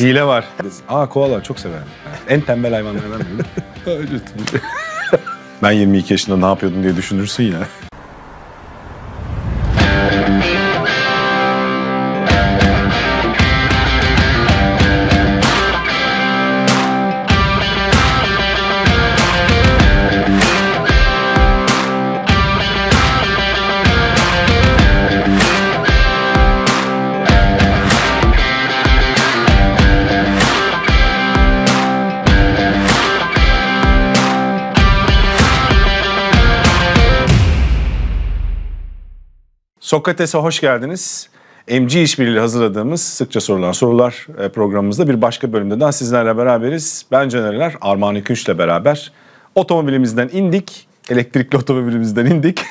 Hile var. Aa koala çok severim. En tembel hayvanlardan biri. ben 22 yaşında ne yapıyordum diye düşünürsün ya. Sokrates'e hoş geldiniz. MG işbirliği hazırladığımız sıkça sorulan sorular e, programımızda bir başka bölümde daha sizlerle beraberiz. Ben Canereler, Armağan ile beraber otomobilimizden indik. Elektrikli otomobilimizden indik.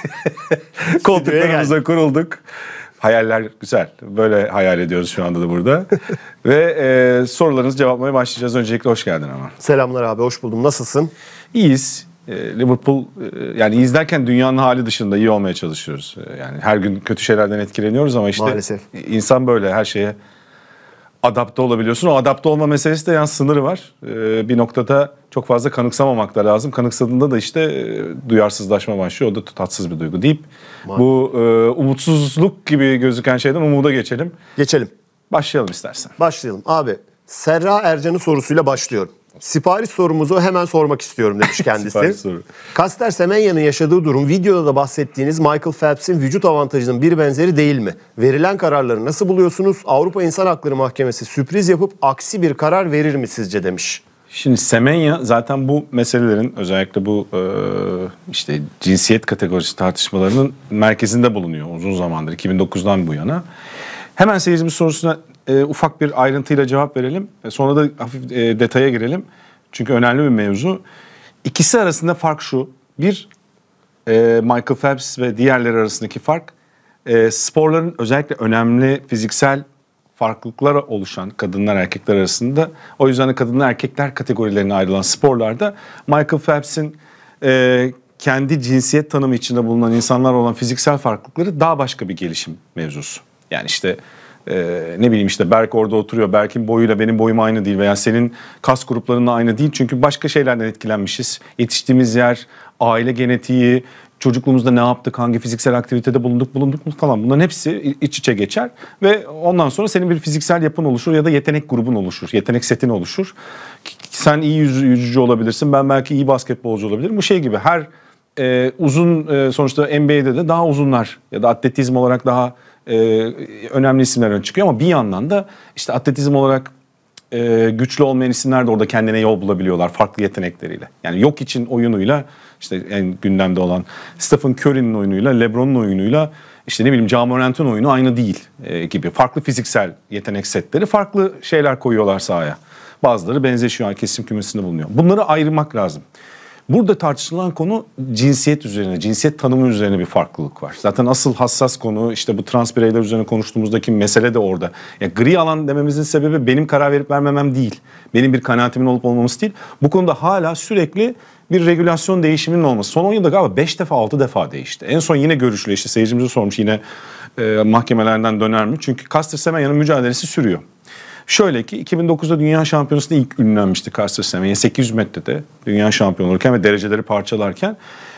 Koltuklarımıza kurulduk. Hayaller güzel. Böyle hayal ediyoruz şu anda da burada. Ve e, sorularınızı cevaplamaya başlayacağız. Öncelikle hoş geldin ama. Selamlar abi, hoş buldum. Nasılsın? İyiyiz. Ee, Liverpool e, yani izlerken dünyanın hali dışında iyi olmaya çalışıyoruz. Ee, yani her gün kötü şeylerden etkileniyoruz ama işte Maalesef. insan böyle her şeye adapte olabiliyorsun. O adapte olma meselesi de yani sınırı var. Ee, bir noktada çok fazla kanıksamamak da lazım. Kanıksadığında da işte e, duyarsızlaşma başlıyor. O da tatsız bir duygu deyip Maalesef. bu e, umutsuzluk gibi gözüken şeyden umuda geçelim. Geçelim. Başlayalım istersen. Başlayalım. Abi Serra Ercan'ın sorusuyla başlıyorum. Sipariş sorumuzu hemen sormak istiyorum demiş kendisi. Sipariş soru. Kaster Semenya'nın yaşadığı durum videoda da bahsettiğiniz Michael Phelps'in vücut avantajının bir benzeri değil mi? Verilen kararları nasıl buluyorsunuz? Avrupa İnsan Hakları Mahkemesi sürpriz yapıp aksi bir karar verir mi sizce demiş. Şimdi Semenya zaten bu meselelerin özellikle bu e, işte cinsiyet kategorisi tartışmalarının merkezinde bulunuyor uzun zamandır 2009'dan bu yana. Hemen seyircimiz sorusuna e, ufak bir ayrıntıyla cevap verelim. E, sonra da hafif e, detaya girelim. Çünkü önemli bir mevzu. İkisi arasında fark şu. Bir, e, Michael Phelps ve diğerleri arasındaki fark e, sporların özellikle önemli fiziksel farklılıklara oluşan kadınlar erkekler arasında. O yüzden de kadınlar erkekler kategorilerine ayrılan sporlarda Michael Phelps'in e, kendi cinsiyet tanımı içinde bulunan insanlar olan fiziksel farklılıkları daha başka bir gelişim mevzusu. Yani işte e, ne bileyim işte Berk orada oturuyor. Berk'in boyuyla benim boyum aynı değil veya senin kas gruplarınla aynı değil. Çünkü başka şeylerden etkilenmişiz. Yetiştiğimiz yer, aile genetiği, çocukluğumuzda ne yaptık, hangi fiziksel aktivitede bulunduk, bulunduk mu falan. Bunların hepsi iç içe geçer ve ondan sonra senin bir fiziksel yapın oluşur ya da yetenek grubun oluşur, yetenek setin oluşur. Sen iyi yüzücü olabilirsin, ben belki iyi basketbolcu olabilirim. Bu şey gibi her e, uzun e, sonuçta NBA'de de daha uzunlar ya da atletizm olarak daha e, önemli isimler ön çıkıyor ama bir yandan da işte atletizm olarak e, güçlü olmayan isimler de orada kendine yol bulabiliyorlar farklı yetenekleriyle. Yani yok için oyunuyla işte en gündemde olan Stephen Curry'nin oyunuyla LeBron'un oyunuyla işte ne bileyim Camorant'ın oyunu aynı değil e, gibi. Farklı fiziksel yetenek setleri farklı şeyler koyuyorlar sahaya. Bazıları benzeşiyor kesim kümesinde bulunuyor. Bunları ayırmak lazım. Burada tartışılan konu cinsiyet üzerine, cinsiyet tanımı üzerine bir farklılık var. Zaten asıl hassas konu işte bu trans bireyler üzerine konuştuğumuzdaki mesele de orada. Ya gri alan dememizin sebebi benim karar verip vermemem değil. Benim bir kanaatimin olup olmaması değil. Bu konuda hala sürekli bir regülasyon değişiminin olması. Son 10 yılda galiba 5 defa 6 defa değişti. En son yine görüşülüyor işte seyircimize sormuş yine e, mahkemelerden döner mi? Çünkü Caster Semenyan'ın mücadelesi sürüyor. Şöyle ki 2009'da Dünya Şampiyonası'nda ilk ünlenmişti Karstaseme. Yani 800 metrede Dünya Şampiyonu olurken ve dereceleri parçalarken.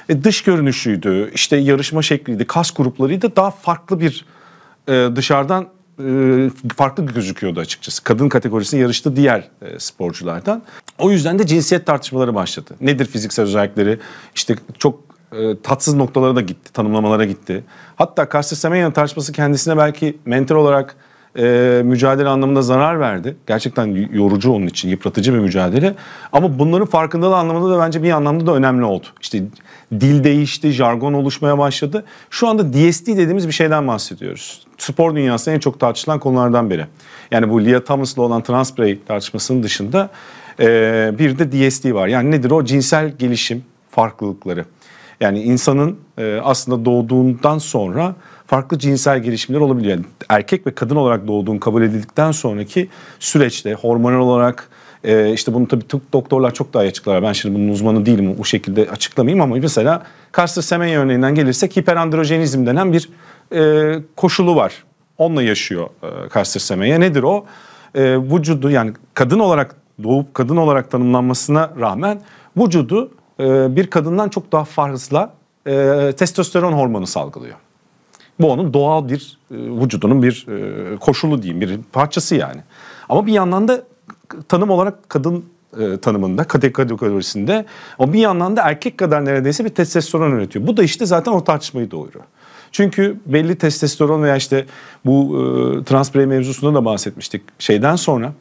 E, dış görünüşüydü, işte yarışma şekliydi, kas gruplarıydı. Daha farklı bir e, dışarıdan e, farklı gözüküyordu açıkçası. Kadın kategorisinde yarıştı diğer e, sporculardan. O yüzden de cinsiyet tartışmaları başladı. Nedir fiziksel özellikleri? İşte çok e, tatsız noktalara da gitti, tanımlamalara gitti. Hatta Karstas Semenyan'ın tartışması kendisine belki mental olarak e, mücadele anlamında zarar verdi. Gerçekten yorucu onun için, yıpratıcı bir mücadele. Ama bunların farkındalığı anlamında da bence bir anlamda da önemli oldu. İşte dil değişti, jargon oluşmaya başladı. Şu anda DST dediğimiz bir şeyden bahsediyoruz. Spor dünyasında en çok tartışılan konulardan biri. Yani bu Leah Thomas'la olan Transplay tartışmasının dışında e, bir de DST var. Yani nedir o? Cinsel gelişim farklılıkları. Yani insanın e, aslında doğduğundan sonra farklı cinsel gelişimler olabiliyor. Yani erkek ve kadın olarak doğduğun kabul edildikten sonraki süreçte hormonal olarak e, işte bunu tabii tıp doktorlar çok daha iyi açıklar. Ben şimdi bunun uzmanı değilim bu şekilde açıklamayayım ama mesela kanser semenya örneğinden gelirsek hiperandrojenizm denen bir e, koşulu var. Onunla yaşıyor e, kanser semenya. Nedir o? E, vücudu yani kadın olarak doğup kadın olarak tanımlanmasına rağmen vücudu e, bir kadından çok daha fazla e, testosteron hormonu salgılıyor. Bu onun doğal bir e, vücudunun bir e, koşulu diyeyim, bir parçası yani. Ama bir yandan da tanım olarak kadın e, tanımında, kategorisinde o bir yandan da erkek kadar neredeyse bir testosteron üretiyor. Bu da işte zaten o tartışmayı doğuruyor. Çünkü belli testosteron veya işte bu e, trans mevzusunda da bahsetmiştik. Şeyden sonra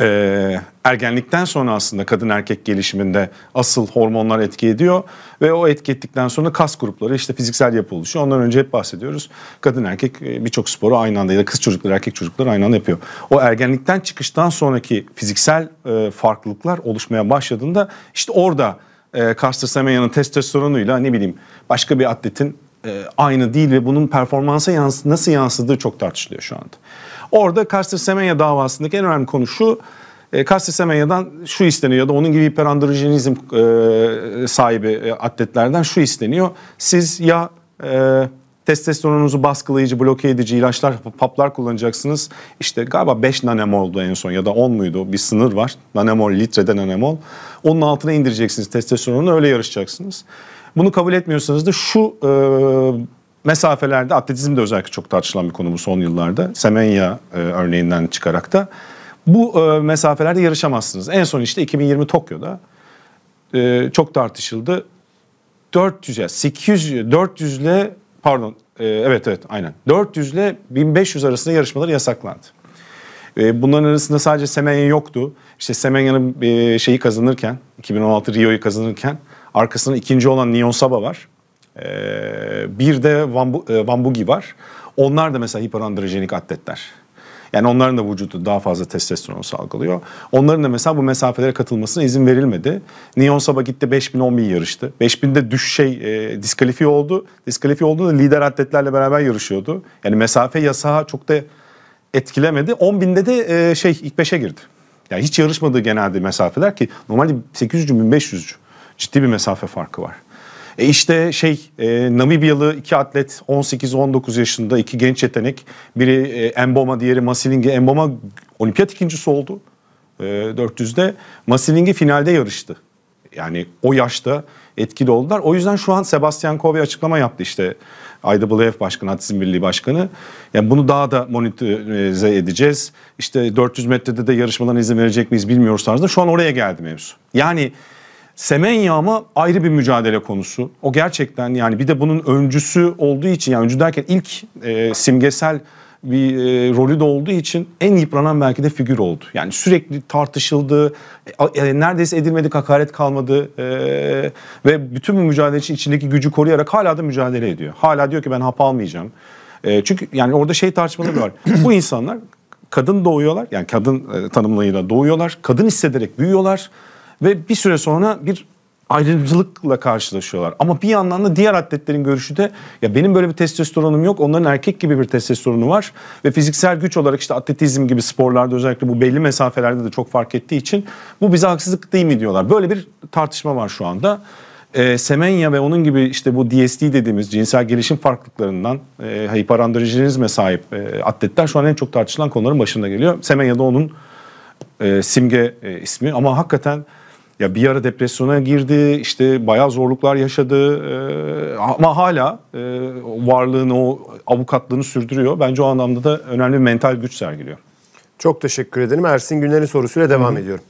e, ergenlikten sonra aslında kadın erkek gelişiminde asıl hormonlar etki ediyor ve o etki ettikten sonra kas grupları işte fiziksel yapı oluşuyor. Ondan önce hep bahsediyoruz. Kadın erkek e, birçok sporu aynı anda ya da kız çocukları erkek çocukları aynı anda yapıyor. O ergenlikten çıkıştan sonraki fiziksel e, farklılıklar oluşmaya başladığında işte orada e, Caster testosteronuyla ne bileyim başka bir atletin e, aynı değil ve bunun performansa yansı, nasıl yansıdığı çok tartışılıyor şu anda. Orada Kastel Semenya davasındaki en önemli konu şu. E, Semenya'dan şu isteniyor ya da onun gibi hiperandrojenizm e, sahibi e, atletlerden şu isteniyor. Siz ya e, testosteronunuzu baskılayıcı, bloke edici ilaçlar, paplar kullanacaksınız. İşte galiba 5 nanemoldu en son ya da 10 muydu? Bir sınır var. nanomol litrede nanomol. Onun altına indireceksiniz testosteronu öyle yarışacaksınız. Bunu kabul etmiyorsanız da şu e, mesafelerde atletizm de özellikle çok tartışılan bir konu bu son yıllarda. Semenya e, örneğinden çıkarak da bu e, mesafelerde yarışamazsınız. En son işte 2020 Tokyo'da e, çok tartışıldı. 400'e 800 400 ile pardon e, evet evet aynen 400 ile 1500 arasında yarışmalar yasaklandı. E, bunların arasında sadece Semenya yoktu. İşte Semenya'nın e, şeyi kazanırken 2016 Rio'yu kazanırken arkasında ikinci olan Nyon Saba var. Ee, bir de vambu, e, var. Onlar da mesela hiperandrojenik atletler. Yani onların da vücudu daha fazla testosteron salgılıyor. Onların da mesela bu mesafelere katılmasına izin verilmedi. Neon Saba gitti 5000 10 yarıştı. 5000'de düş şey e, diskalifiye oldu. Diskalifiye olduğunda lider atletlerle beraber yarışıyordu. Yani mesafe yasağı çok da etkilemedi. 10000'de de e, şey ilk 5'e girdi. Yani hiç yarışmadığı genelde mesafeler ki normalde 800'cü 1500'cü. Ciddi bir mesafe farkı var. E işte şey e, Namibyalı iki atlet 18-19 yaşında iki genç yetenek. Biri e, Emboma diğeri Masilingi. Emboma olimpiyat ikincisi oldu e, 400'de. Masilingi finalde yarıştı. Yani o yaşta etkili oldular. O yüzden şu an Sebastian Coe açıklama yaptı işte IWF Başkanı, Atletizm Birliği Başkanı. Yani bunu daha da monitörize edeceğiz. İşte 400 metrede de yarışmalarına izin verecek miyiz bilmiyoruz tarzında. Şu an oraya geldi mevzu. Yani Semenya mı ayrı bir mücadele konusu. O gerçekten yani bir de bunun öncüsü olduğu için yani öncü derken ilk e, simgesel bir e, rolü de olduğu için en yıpranan belki de figür oldu. Yani sürekli tartışıldı, e, e, neredeyse edilmedik hakaret kalmadı e, ve bütün bu mücadele için içindeki gücü koruyarak hala da mücadele ediyor. Hala diyor ki ben hap almayacağım. E, çünkü yani orada şey tartışmaları var. bu insanlar kadın doğuyorlar yani kadın e, tanımlarıyla doğuyorlar, kadın hissederek büyüyorlar ve bir süre sonra bir ayrımcılıkla karşılaşıyorlar. Ama bir yandan da diğer atletlerin görüşü de ya benim böyle bir testosteronum yok. Onların erkek gibi bir testosteronu var. Ve fiziksel güç olarak işte atletizm gibi sporlarda özellikle bu belli mesafelerde de çok fark ettiği için bu bize haksızlık değil mi diyorlar. Böyle bir tartışma var şu anda. E, Semenya ve onun gibi işte bu DSD dediğimiz cinsel gelişim farklılıklarından e, hiperandrojenizme sahip e, atletler şu an en çok tartışılan konuların başında geliyor. Semenya da onun e, simge e, ismi ama hakikaten ya bir ara depresyona girdi, işte bayağı zorluklar yaşadı ama hala e, varlığını, o avukatlığını sürdürüyor. Bence o anlamda da önemli bir mental güç sergiliyor. Çok teşekkür ederim. Ersin Günler'in sorusuyla devam Hı-hı. ediyorum.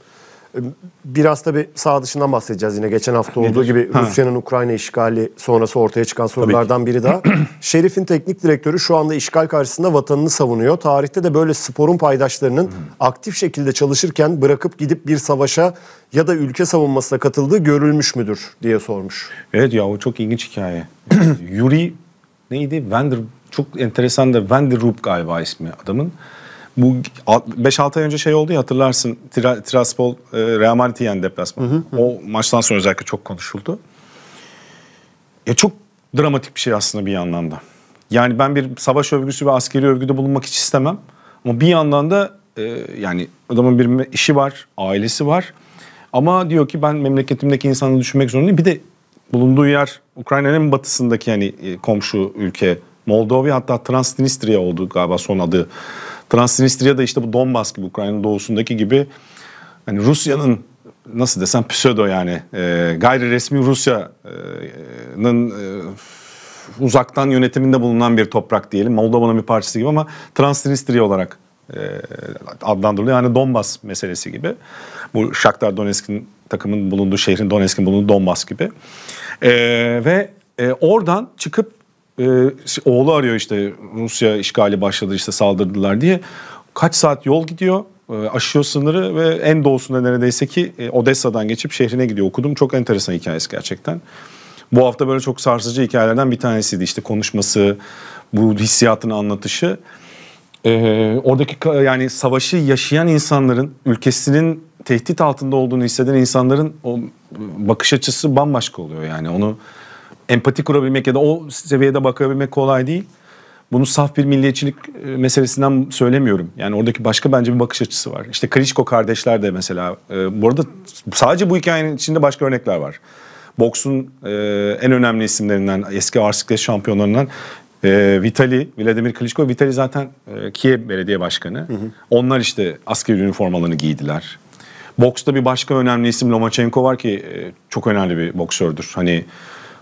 Ee, biraz tabi sağ dışından bahsedeceğiz yine. Geçen hafta olduğu Nedir? gibi ha. Rusya'nın Ukrayna işgali sonrası ortaya çıkan sorulardan biri daha. Şerif'in teknik direktörü şu anda işgal karşısında vatanını savunuyor. Tarihte de böyle sporun paydaşlarının hmm. aktif şekilde çalışırken bırakıp gidip bir savaşa ya da ülke savunmasına katıldığı görülmüş müdür diye sormuş. Evet ya o çok ilginç hikaye. Yuri neydi? Vander çok enteresan da Vanderrup galiba ismi adamın. Bu 5-6 ay önce şey oldu ya hatırlarsın Tira, Tiraspol e, Real Madrid'i yendi deplasman. Hı hı. O maçtan sonra özellikle çok konuşuldu. Ya çok dramatik bir şey aslında bir yandan da. Yani ben bir savaş övgüsü ve askeri övgüde bulunmak hiç istemem. Ama bir yandan da e, yani adamın bir işi var, ailesi var. Ama diyor ki ben memleketimdeki insanı düşünmek zorundayım. Bir de bulunduğu yer Ukrayna'nın batısındaki yani e, komşu ülke Moldova hatta Transnistria oldu galiba son adı Transnistria da işte bu Donbas gibi Ukrayna doğusundaki gibi hani Rusya'nın nasıl desem pseudo yani e, gayri resmi Rusya'nın e, uzaktan yönetiminde bulunan bir toprak diyelim. Moldova'nın bir parçası gibi ama Transnistria olarak e, adlandırılıyor. Yani Donbas meselesi gibi. Bu Shakhtar Donetsk'in takımın bulunduğu şehrin Donetsk'in bulunduğu Donbas gibi. E, ve e, oradan çıkıp e, oğlu arıyor işte Rusya işgali başladı işte saldırdılar diye. Kaç saat yol gidiyor e, aşıyor sınırı ve en doğusunda neredeyse ki e, Odessa'dan geçip şehrine gidiyor. Okudum çok enteresan hikayesi gerçekten. Bu hafta böyle çok sarsıcı hikayelerden bir tanesiydi. işte konuşması, bu hissiyatını anlatışı. E, oradaki yani savaşı yaşayan insanların, ülkesinin tehdit altında olduğunu hisseden insanların o bakış açısı bambaşka oluyor yani onu empati kurabilmek ya da o seviyede bakabilmek kolay değil. Bunu saf bir milliyetçilik e, meselesinden söylemiyorum. Yani oradaki başka bence bir bakış açısı var. İşte Klitschko kardeşler de mesela. E, bu arada sadece bu hikayenin içinde başka örnekler var. Boksun e, en önemli isimlerinden, eski ağır şampiyonlarından e, Vitali, Vladimir Klitschko. Vitali zaten Kiev Belediye Başkanı. Hı hı. Onlar işte askeri üniformalarını giydiler. Boksta bir başka önemli isim Lomachenko var ki çok önemli bir boksördür. Hani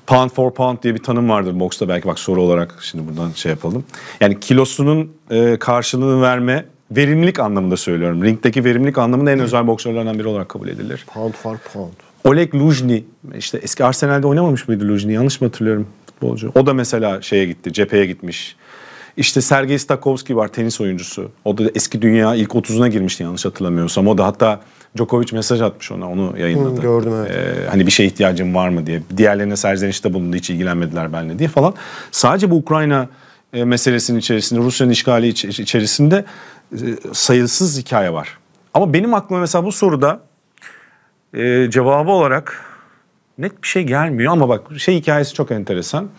pound for pound diye bir tanım vardır boksta belki bak soru olarak şimdi buradan şey yapalım. Yani kilosunun e, karşılığını verme verimlilik anlamında söylüyorum. Ringdeki verimlilik anlamında en özel boksörlerden biri olarak kabul edilir. Pound for pound. Oleg Lujni işte eski Arsenal'de oynamamış mıydı Lujni yanlış mı hatırlıyorum futbolcu. O da mesela şeye gitti cepheye gitmiş. İşte Sergei Stakovski var tenis oyuncusu. O da eski dünya ilk 30'una girmişti yanlış hatırlamıyorsam. O da hatta Djokovic mesaj atmış ona onu yayınladı. Hı, gördüm evet. Ee, hani bir şeye ihtiyacım var mı diye. Diğerlerine serzenişte bulundu hiç ilgilenmediler benimle diye falan. Sadece bu Ukrayna e, meselesinin içerisinde Rusya'nın işgali iç, içerisinde e, sayısız hikaye var. Ama benim aklıma mesela bu soruda e, cevabı olarak net bir şey gelmiyor ama bak şey hikayesi çok enteresan.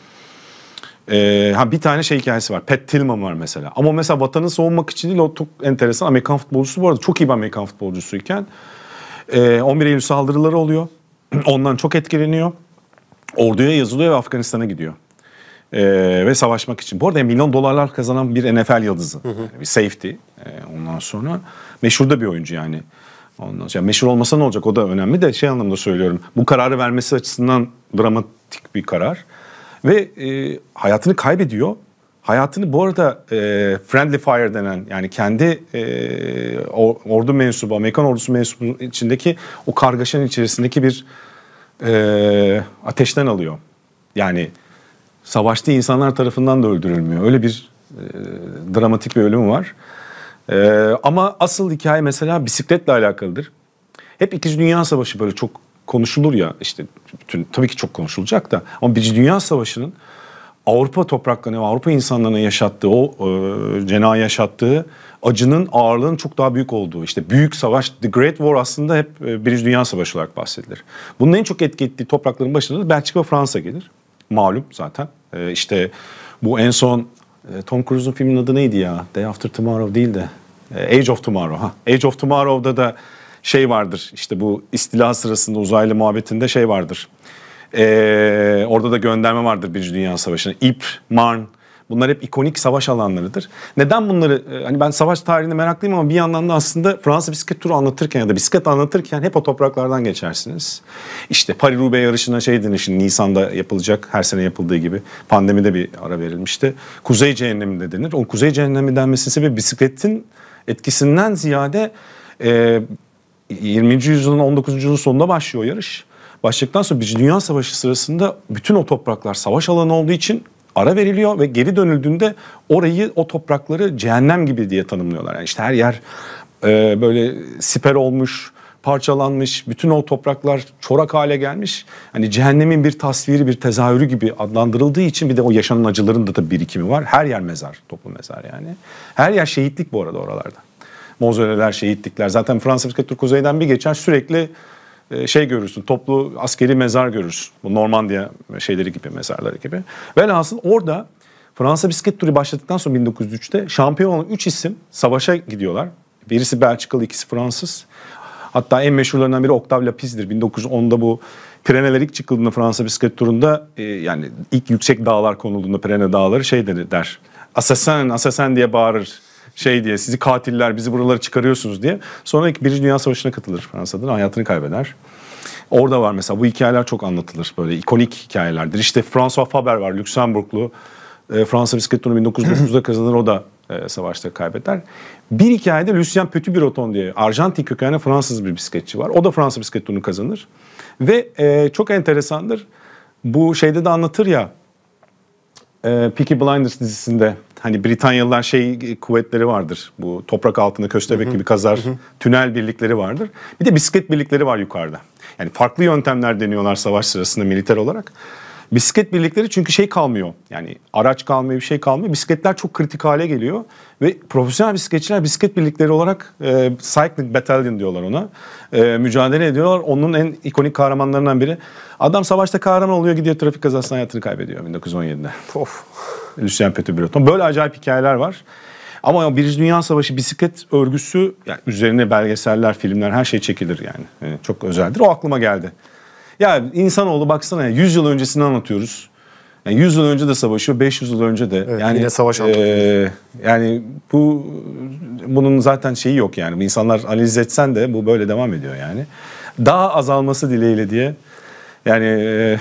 Ee, ha bir tane şey hikayesi var. Pat Tillman var mesela. Ama mesela vatanı savunmak için değil o çok enteresan. Amerikan futbolcusu bu arada çok iyi bir Amerikan futbolcusuyken. E, ee, 11 Eylül saldırıları oluyor. Ondan çok etkileniyor. Orduya yazılıyor ve Afganistan'a gidiyor. E, ve savaşmak için. Bu arada milyon dolarlar kazanan bir NFL yıldızı. Hı hı. Yani bir safety. E, ondan sonra meşhur da bir oyuncu yani. Ondan sonra, meşhur olmasa ne olacak o da önemli de şey anlamda söylüyorum. Bu kararı vermesi açısından dramatik bir karar. Ve e, hayatını kaybediyor. Hayatını bu arada e, friendly fire denen yani kendi e, ordu mensubu, Amerikan ordusu mensubu içindeki o kargaşanın içerisindeki bir e, ateşten alıyor. Yani savaşta insanlar tarafından da öldürülmüyor. Öyle bir e, dramatik bir ölüm var. E, ama asıl hikaye mesela bisikletle alakalıdır. Hep İkinci Dünya Savaşı böyle çok konuşulur ya işte bütün, tabii ki çok konuşulacak da ama Birinci Dünya Savaşı'nın Avrupa topraklarına, Avrupa insanlarına yaşattığı, o e, cena yaşattığı acının ağırlığının çok daha büyük olduğu. işte büyük savaş, The Great War aslında hep e, Birinci Dünya Savaşı olarak bahsedilir. Bunun en çok etki ettiği toprakların başında da Belçika ve Fransa gelir. Malum zaten. E, işte bu en son e, Tom Cruise'un filmin adı neydi ya? Day After Tomorrow değil de. E, Age of Tomorrow. Ha. Age of Tomorrow'da da şey vardır işte bu istila sırasında uzaylı muhabbetinde şey vardır. Ee, orada da gönderme vardır Birinci Dünya Savaşı'na. İp, Marn bunlar hep ikonik savaş alanlarıdır. Neden bunları e, hani ben savaş tarihine meraklıyım ama bir yandan da aslında Fransa bisiklet turu anlatırken ya da bisiklet anlatırken hep o topraklardan geçersiniz. İşte Paris-Roubaix yarışına şey denir Nisan'da yapılacak her sene yapıldığı gibi pandemide bir ara verilmişti. Kuzey cehennemi de denir. O kuzey cehennemi denmesinin sebebi bisikletin etkisinden ziyade e, 20. yüzyılın 19. yüzyılın sonunda başlıyor yarış. Başladıktan sonra Birinci Dünya Savaşı sırasında bütün o topraklar savaş alanı olduğu için ara veriliyor ve geri dönüldüğünde orayı o toprakları cehennem gibi diye tanımlıyorlar. Yani işte her yer e, böyle siper olmuş, parçalanmış, bütün o topraklar çorak hale gelmiş. Hani cehennemin bir tasviri, bir tezahürü gibi adlandırıldığı için bir de o yaşanan acıların da tabii birikimi var. Her yer mezar, toplu mezar yani. Her yer şehitlik bu arada oralarda mozoleler, şehitlikler. Zaten Fransa bisikletleri kuzeyden bir geçer sürekli e, şey görürsün, toplu askeri mezar görürsün. Bu Normandiya şeyleri gibi, mezarları gibi. Velhasıl orada Fransa bisiklet turu başladıktan sonra 1903'te şampiyon olan 3 isim savaşa gidiyorlar. Birisi Belçikalı, ikisi Fransız. Hatta en meşhurlarından biri Octave Lapis'dir. 1910'da bu Preneler ilk çıkıldığında Fransa bisiklet turunda e, yani ilk yüksek dağlar konulduğunda Pirene dağları şey der. Assassin, assassin diye bağırır şey diye sizi katiller bizi buralara çıkarıyorsunuz diye. Sonra Birinci Dünya Savaşı'na katılır Fransa'da hayatını kaybeder. Orada var mesela bu hikayeler çok anlatılır böyle ikonik hikayelerdir. İşte François Faber var Lüksemburglu. E, Fransa bisiklet turu 1909'da kazanır o da e, savaşta kaybeder. Bir hikayede Lucien Petit Breton diye Arjantin kökenli Fransız bir bisikletçi var. O da Fransa bisiklet turunu kazanır. Ve e, çok enteresandır. Bu şeyde de anlatır ya e, Peaky Blinders dizisinde hani Britanyalılar şey kuvvetleri vardır. Bu toprak altında köstebek hı hı. gibi kazar hı hı. tünel birlikleri vardır. Bir de bisiklet birlikleri var yukarıda. Yani farklı yöntemler deniyorlar savaş sırasında militer olarak. Bisiklet birlikleri çünkü şey kalmıyor. Yani araç kalmıyor, bir şey kalmıyor. Bisikletler çok kritik hale geliyor. Ve profesyonel bisikletçiler bisiklet birlikleri olarak e, Cycling Battalion diyorlar ona. E, mücadele ediyorlar. Onun en ikonik kahramanlarından biri. Adam savaşta kahraman oluyor gidiyor trafik kazasında hayatını kaybediyor 1917'de. Of. Lucien Petit Breton. Böyle acayip hikayeler var. Ama Birinci Dünya Savaşı bisiklet örgüsü yani üzerine belgeseller, filmler her şey çekilir yani. yani. Çok özeldir. O aklıma geldi. Ya insanoğlu baksana ya, 100 yıl öncesini anlatıyoruz. Yani 100 yıl önce de savaşıyor, 500 yıl önce de. Evet, yani yine savaş e, Yani bu bunun zaten şeyi yok yani. İnsanlar analiz etsen de bu böyle devam ediyor yani. Daha azalması dileğiyle diye. Yani e,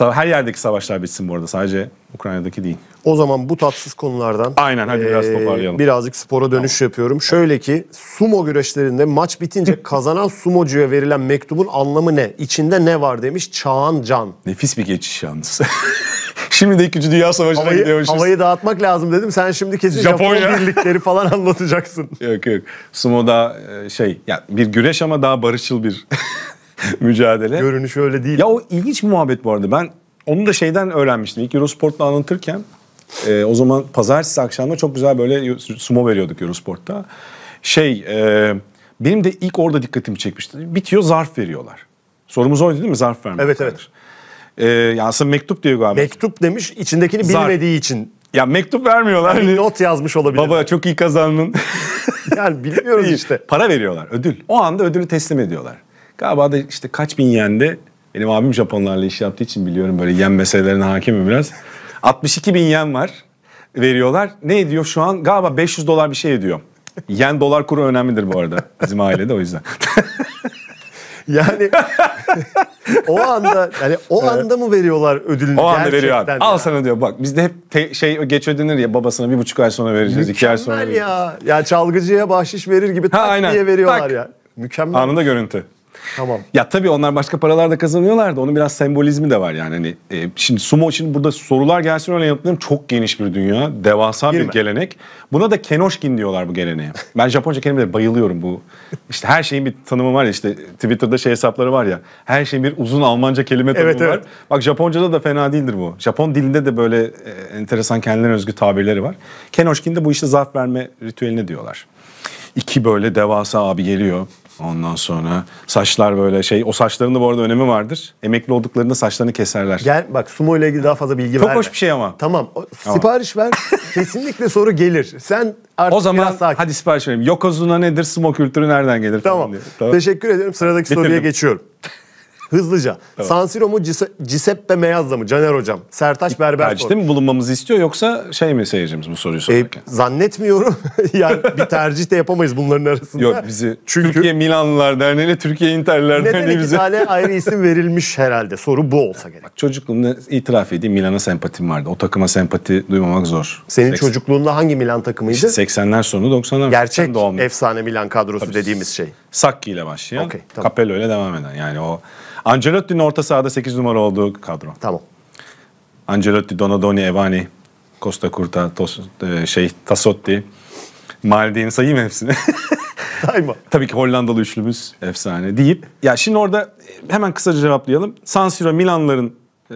her yerdeki savaşlar bitsin bu arada sadece Ukrayna'daki değil. O zaman bu tatsız konulardan Aynen hadi biraz toparlayalım. Birazcık spora dönüş tamam. yapıyorum. Şöyle ki sumo güreşlerinde maç bitince kazanan sumocuya verilen mektubun anlamı ne? İçinde ne var demiş Çağan Can. Nefis bir geçiş yalnız. Şimdi de 2. Dünya Savaşı'na havayı, gidiyormuşuz. Havayı dağıtmak lazım dedim. Sen şimdi kesin Japonya, Japonya birlikleri falan anlatacaksın. yok yok. sumo da şey ya bir güreş ama daha barışçıl bir mücadele. Görünüş öyle değil. Ya o ilginç bir muhabbet bu arada. Ben onu da şeyden öğrenmiştim. İlk Eurosport'la anlatırken e, o zaman pazartesi akşamda çok güzel böyle sumo veriyorduk Eurosport'ta. Şey e, benim de ilk orada dikkatimi çekmişti. Bitiyor zarf veriyorlar. Sorumuz oydu değil mi zarf vermek? Evet evet. E, yani aslında mektup diyor galiba. Mektup demiş içindekini zarf. bilmediği için. Ya mektup vermiyorlar. Yani not yazmış olabilir. Baba çok iyi kazandın. yani bilmiyoruz işte. Para veriyorlar ödül. O anda ödülü teslim ediyorlar. Galiba da işte kaç bin yendi. Benim abim Japonlarla iş yaptığı için biliyorum böyle yen meselelerine hakimim biraz. 62 bin yen var veriyorlar. Ne ediyor şu an? Galiba 500 dolar bir şey ediyor. Yen dolar kuru önemlidir bu arada bizim ailede o yüzden. yani o anda yani o anda mı veriyorlar ödülünü? O anda veriyor abi. Al sana diyor bak bizde hep te, şey geç ödenir ya babasına bir buçuk ay sonra vereceğiz Mükemmel iki ay sonra vereceğiz. ya. Ya çalgıcıya bahşiş verir gibi tak ha, aynen. diye veriyorlar tak. ya. Mükemmel. Anında görüntü. Tamam. Ya tabii onlar başka paralar da kazanıyorlar da onun biraz sembolizmi de var yani. Hani, e, şimdi sumo için burada sorular gelsin öyle yanıtlayalım. Çok geniş bir dünya, devasa Girme. bir gelenek. Buna da kenoşkin diyorlar bu geleneğe. Ben Japonca kelimede bayılıyorum bu. İşte her şeyin bir tanımı var ya işte Twitter'da şey hesapları var ya. Her şeyin bir uzun Almanca kelime tanımı evet, var. Evet. Bak Japonca'da da fena değildir bu. Japon dilinde de böyle e, enteresan kendilerine özgü tabirleri var. Kenoşkin de bu işte zarf verme ritüeline diyorlar. İki böyle devasa abi geliyor Ondan sonra saçlar böyle şey o saçların da bu arada önemi vardır. Emekli olduklarında saçlarını keserler. Gel bak sumo ile ilgili daha fazla bilgi ver Çok verme. hoş bir şey ama. Tamam. o- Tamam. Sipariş ver. Kesinlikle soru gelir. Sen artık O zaman biraz sakin. hadi sipariş vereyim. Yokozuna nedir? Sumo kültürü nereden gelir? falan Tamam. Teşekkür ederim Sıradaki soruya geçiyorum. Hızlıca. Evet. San Siro mu Giuseppe Meazza mı? Caner Hocam. Sertaç Berber Tercihte mi bulunmamızı istiyor yoksa şey mi seyircimiz bu soruyu e, sorarken? E, zannetmiyorum. yani bir tercih de yapamayız bunların arasında. Yok bizi Çünkü... Türkiye Milanlılar Derneği'ne Türkiye İnterler Derneği Neden bize... tane ayrı isim verilmiş herhalde? Soru bu olsa gerek. Bak çocukluğumda itiraf edeyim Milan'a sempatim vardı. O takıma sempati duymamak zor. Senin Seks... çocukluğunda hangi Milan takımıydı? İşte 80'ler sonu 90'lar. Gerçek efsane Milan kadrosu Tabii. dediğimiz şey. Sakki ile başlayan, okay, tamam. Capello ile devam eden. Yani o Ancelotti'nin orta sahada 8 numara olduğu kadro. Tamam. Ancelotti, Donadoni, Evani, Costa Curta, Tos, e, şey, Tassotti, Maldini sayayım hepsini. Sayma. Tabii ki Hollandalı üçlümüz efsane deyip. Ya şimdi orada e, hemen kısaca cevaplayalım. San Siro Milanların e,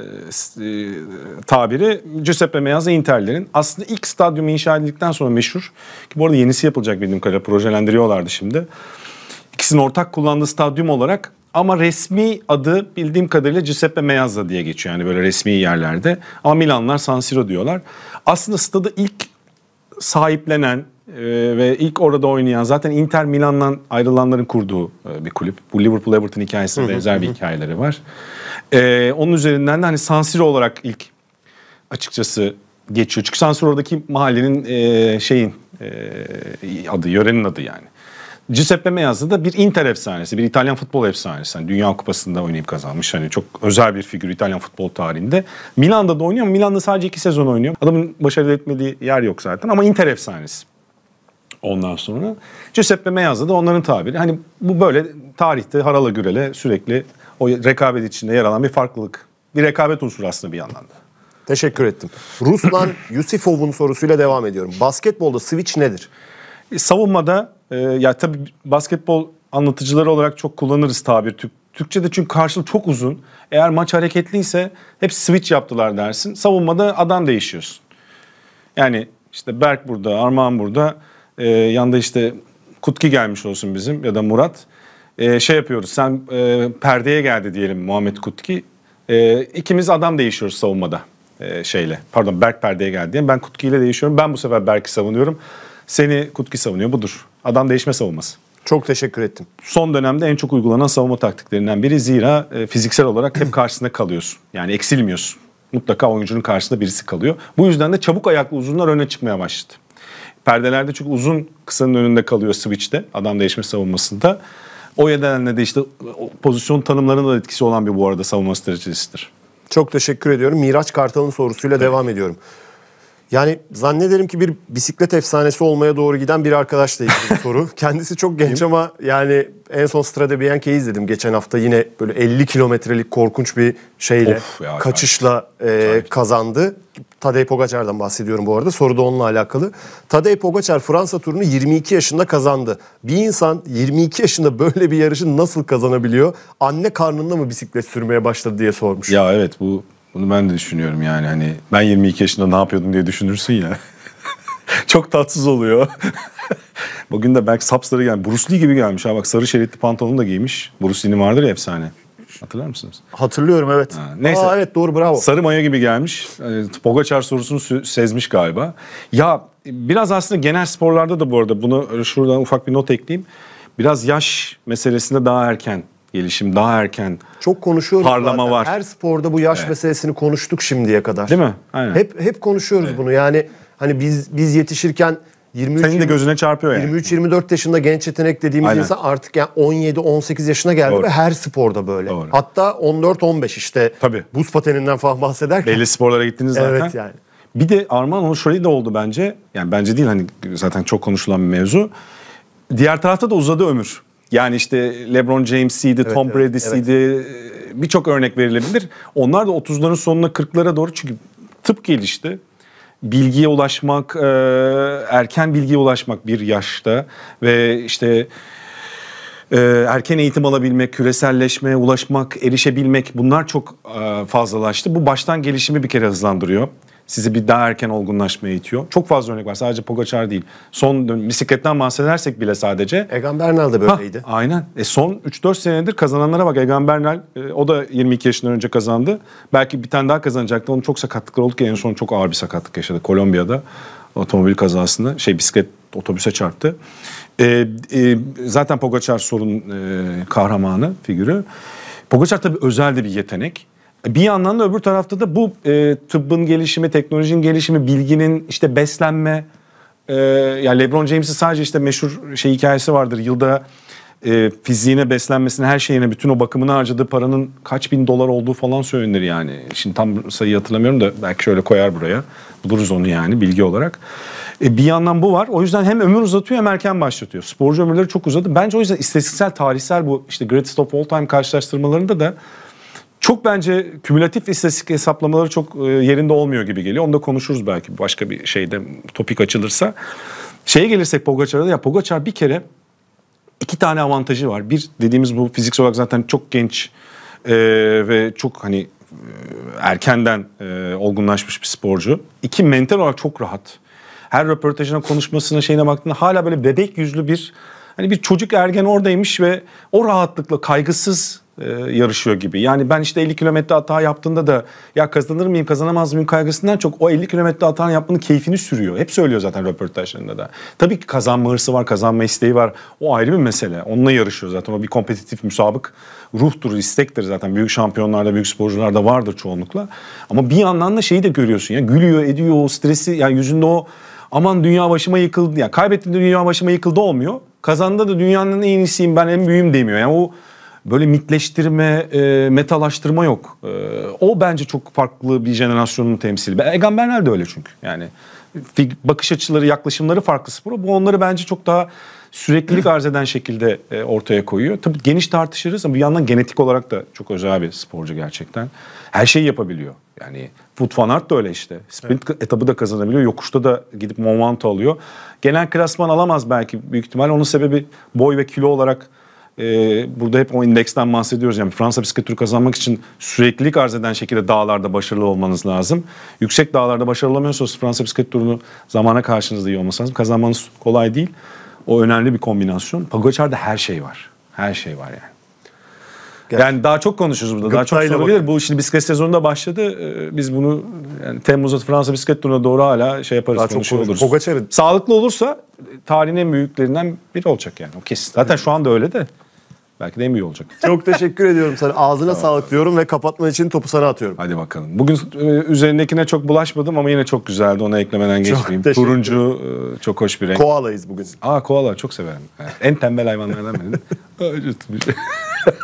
tabiri Giuseppe Meazza Inter'lerin. Aslında ilk stadyumu inşa edildikten sonra meşhur. Ki bu arada yenisi yapılacak bildiğim kadarıyla projelendiriyorlardı şimdi. İkisinin ortak kullandığı stadyum olarak ama resmi adı bildiğim kadarıyla Giuseppe Meazza diye geçiyor yani böyle resmi yerlerde. Ama Milanlar San Siro diyorlar. Aslında stadı ilk sahiplenen e, ve ilk orada oynayan zaten Inter Milan'dan ayrılanların kurduğu e, bir kulüp. Bu Liverpool Everton hikayesine benzer bir hikayeleri var. Ee, onun üzerinden de hani San Siro olarak ilk açıkçası geçiyor. Çünkü San Siro'daki mahallenin e, şeyin e, adı, yörenin adı yani. Giuseppe Meazza da bir Inter efsanesi, bir İtalyan futbol efsanesi. Yani Dünya Kupası'nda oynayıp kazanmış. Hani çok özel bir figür İtalyan futbol tarihinde. Milan'da da oynuyor ama Milan'da sadece iki sezon oynuyor. Adamın başarılı etmediği yer yok zaten ama Inter efsanesi. Ondan sonra Giuseppe Meazza da onların tabiri. Hani bu böyle tarihte harala gürele sürekli o rekabet içinde yer alan bir farklılık. Bir rekabet unsuru aslında bir yandan da. Teşekkür ettim. Ruslan Yusifov'un sorusuyla devam ediyorum. Basketbolda switch nedir? savunmada e, ya tabii basketbol anlatıcıları olarak çok kullanırız tabir Türk Türkçe'de çünkü karşılığı çok uzun. Eğer maç hareketliyse hep switch yaptılar dersin. Savunmada adam değişiyorsun. Yani işte Berk burada, Armağan burada. E, ee, yanda işte Kutki gelmiş olsun bizim ya da Murat. E, şey yapıyoruz sen e, perdeye geldi diyelim Muhammed Kutki. E, ikimiz adam değişiyoruz savunmada. E, şeyle pardon Berk perdeye geldi Ben Kutki ile değişiyorum. Ben bu sefer Berk'i savunuyorum. Seni Kutki savunuyor budur adam değişme savunması. Çok teşekkür ettim. Son dönemde en çok uygulanan savunma taktiklerinden biri. Zira e, fiziksel olarak hep karşısında kalıyorsun. Yani eksilmiyorsun. Mutlaka oyuncunun karşısında birisi kalıyor. Bu yüzden de çabuk ayaklı uzunlar öne çıkmaya başladı. Perdelerde çünkü uzun kısanın önünde kalıyor switch'te. Adam değişme savunmasında. O nedenle de işte pozisyon tanımlarına da etkisi olan bir bu arada savunma stratejisidir. Çok teşekkür ediyorum. Miraç Kartal'ın sorusuyla evet. devam ediyorum. Yani zannederim ki bir bisiklet efsanesi olmaya doğru giden bir arkadaşla ilgili soru. Kendisi çok genç ama yani en son Strade Bianche'yi izledim geçen hafta. Yine böyle 50 kilometrelik korkunç bir şeyle, of ya, kaçışla e, kazandı. Tadej Pogacar'dan bahsediyorum bu arada. Soru da onunla alakalı. Tadej Pogacar Fransa turunu 22 yaşında kazandı. Bir insan 22 yaşında böyle bir yarışı nasıl kazanabiliyor? Anne karnında mı bisiklet sürmeye başladı diye sormuş. Ya evet bu bunu ben de düşünüyorum yani hani ben 22 yaşında ne yapıyordum diye düşünürsün ya. Çok tatsız oluyor. Bugün de belki sapsarı yani Bruce Lee gibi gelmiş ha bak sarı şeritli pantolonu da giymiş. Bruce Lee'nin vardır ya efsane. Hatırlar mısınız? Hatırlıyorum evet. Ha, neyse. Aa, evet doğru bravo. Sarı maya gibi gelmiş. Ee, Pogacar sorusunu sezmiş galiba. Ya biraz aslında genel sporlarda da bu arada bunu şuradan ufak bir not ekleyeyim. Biraz yaş meselesinde daha erken gelişim daha erken çok konuşuyoruz parlama zaten. var. Her sporda bu yaş evet. meselesini konuştuk şimdiye kadar. Değil mi? Aynen. Hep hep konuşuyoruz evet. bunu. Yani hani biz biz yetişirken 23 Senin de gözüne çarpıyor yani. 23 24 yaşında genç yetenek dediğimiz Aynen. insan artık yani 17 18 yaşına geldi Doğru. ve her sporda böyle. Doğru. Hatta 14 15 işte Tabii. buz pateninden falan bahsederken. Belli sporlara gittiniz zaten. Evet yani. Bir de Arman onu şöyle de oldu bence. Yani bence değil hani zaten çok konuşulan bir mevzu. Diğer tarafta da uzadı ömür. Yani işte LeBron James'iydi, evet, Tom Brady'siydi evet. birçok örnek verilebilir. Onlar da 30'ların sonuna 40'lara doğru çünkü tıp gelişti. Bilgiye ulaşmak, e, erken bilgiye ulaşmak bir yaşta ve işte e, erken eğitim alabilmek, küreselleşmeye ulaşmak, erişebilmek bunlar çok e, fazlalaştı. Bu baştan gelişimi bir kere hızlandırıyor sizi bir daha erken olgunlaşmaya itiyor. Çok fazla örnek var. Sadece Pogacar değil. Son bisikletten bahsedersek bile sadece. Egan Bernal da böyleydi. Ha, aynen. E son 3-4 senedir kazananlara bak. Egan Bernal e, o da 22 yaşından önce kazandı. Belki bir tane daha kazanacaktı. Onun çok sakatlıkları oldu ki en son çok ağır bir sakatlık yaşadı Kolombiya'da. Otomobil kazasında şey bisiklet otobüse çarptı. E, e, zaten Pogacar sorun e, kahramanı figürü. Pogacar tabii özel de bir yetenek bir yandan da öbür tarafta da bu e, tıbbın gelişimi, teknolojinin gelişimi, bilginin işte beslenme. E, yani LeBron James'in sadece işte meşhur şey hikayesi vardır. Yılda e, fiziğine, beslenmesine, her şeyine bütün o bakımını harcadığı paranın kaç bin dolar olduğu falan söylenir yani. Şimdi tam sayıyı hatırlamıyorum da belki şöyle koyar buraya. Buluruz onu yani bilgi olarak. E, bir yandan bu var. O yüzden hem ömür uzatıyor hem erken başlatıyor. Sporcu ömürleri çok uzadı. Bence o yüzden istatistiksel, tarihsel bu işte Greatest of All Time karşılaştırmalarında da çok bence kümülatif istatistik hesaplamaları çok e, yerinde olmuyor gibi geliyor. Onu da konuşuruz belki başka bir şeyde topik açılırsa. Şeye gelirsek Pogacar'a da ya Pogacar bir kere iki tane avantajı var. Bir dediğimiz bu fiziksel olarak zaten çok genç e, ve çok hani e, erkenden e, olgunlaşmış bir sporcu. İki mental olarak çok rahat. Her röportajına, konuşmasına, şeyine baktığında hala böyle bebek yüzlü bir hani bir çocuk ergen oradaymış ve o rahatlıkla kaygısız e, yarışıyor gibi. Yani ben işte 50 kilometre hata yaptığında da ya kazanır mıyım kazanamaz mıyım kaygısından çok o 50 kilometre hata yapmanın keyfini sürüyor. Hep söylüyor zaten röportajlarında da. Tabii ki kazanma hırsı var, kazanma isteği var. O ayrı bir mesele. Onunla yarışıyor zaten. O bir kompetitif müsabık ruhtur, istektir zaten. Büyük şampiyonlarda, büyük sporcularda vardır çoğunlukla. Ama bir yandan da şeyi de görüyorsun ya gülüyor, ediyor o stresi yani yüzünde o aman dünya başıma yıkıldı. Yani kaybettiğinde dünya başıma yıkıldı olmuyor. Kazanda da dünyanın en iyisiyim ben en büyüğüm demiyor. Yani o böyle mitleştirme, e, metalaştırma yok. E, o bence çok farklı bir jenerasyonun temsili. Egan Bernal de öyle çünkü. Yani bakış açıları, yaklaşımları farklı spora. Bu onları bence çok daha süreklilik arz eden şekilde e, ortaya koyuyor. Tabii geniş tartışırız ama bir yandan genetik olarak da çok özel bir sporcu gerçekten. Her şeyi yapabiliyor. Yani Foot Van Aert da öyle işte. Sprint evet. etabı da kazanabiliyor. Yokuşta da gidip Monvant'ı alıyor. Genel klasman alamaz belki büyük ihtimal. Onun sebebi boy ve kilo olarak e, burada hep o indeksten bahsediyoruz. Yani Fransa bisiklet turu kazanmak için süreklilik arz eden şekilde dağlarda başarılı olmanız lazım. Yüksek dağlarda başarılı olamıyorsanız Fransa bisiklet turunu zamana karşınızda iyi olması lazım. Kazanmanız kolay değil. O önemli bir kombinasyon. Pogacar'da her şey var. Her şey var yani. Gel. Yani daha çok konuşuruz burada. Gıptayla daha çok sorulabilir. Bakın. Bu şimdi bisiklet sezonu da başladı. Ee, biz bunu yani Temmuz'da Fransa bisiklet turuna doğru hala şey yaparız daha konuşuyor oluruz. Pogacar'ı... Sağlıklı olursa tarihin en büyüklerinden biri olacak yani. O kesin. Zaten Hı. şu anda öyle de. Belki de en iyi olacak. Çok teşekkür ediyorum sana. Ağzına tamam. sağlık diyorum ve kapatman için topu sana atıyorum. Hadi bakalım. Bugün e, üzerindekine çok bulaşmadım ama yine çok güzeldi. Ona eklemeden geçmeyeyim. Çok Turuncu e, çok hoş bir renk. Koala'yız bugün. Aa koala çok severim. en tembel hayvanlardan biri.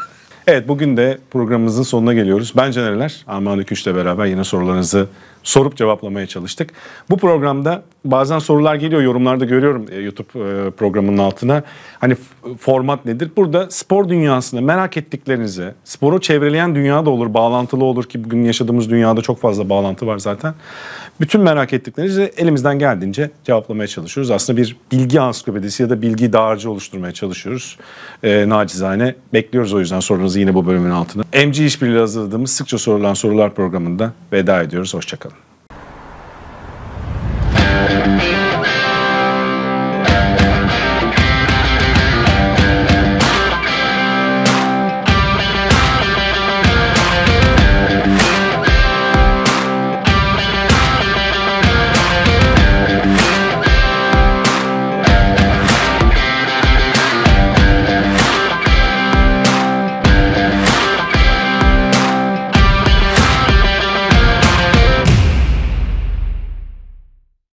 evet bugün de programımızın sonuna geliyoruz. Ben Canereler. Armağan Öküş'le beraber yine sorularınızı sorup cevaplamaya çalıştık. Bu programda bazen sorular geliyor yorumlarda görüyorum e, YouTube e, programının altına. Hani format nedir? Burada spor dünyasında merak ettiklerinizi, sporu çevreleyen dünya da olur, bağlantılı olur ki bugün yaşadığımız dünyada çok fazla bağlantı var zaten. Bütün merak ettiklerinizi elimizden geldiğince cevaplamaya çalışıyoruz. Aslında bir bilgi ansiklopedisi ya da bilgi dağarcığı oluşturmaya çalışıyoruz. E, nacizane bekliyoruz o yüzden sorunuzu yine bu bölümün altına. MC işbirliği hazırladığımız sıkça sorulan sorular programında veda ediyoruz. Hoşçakalın. Música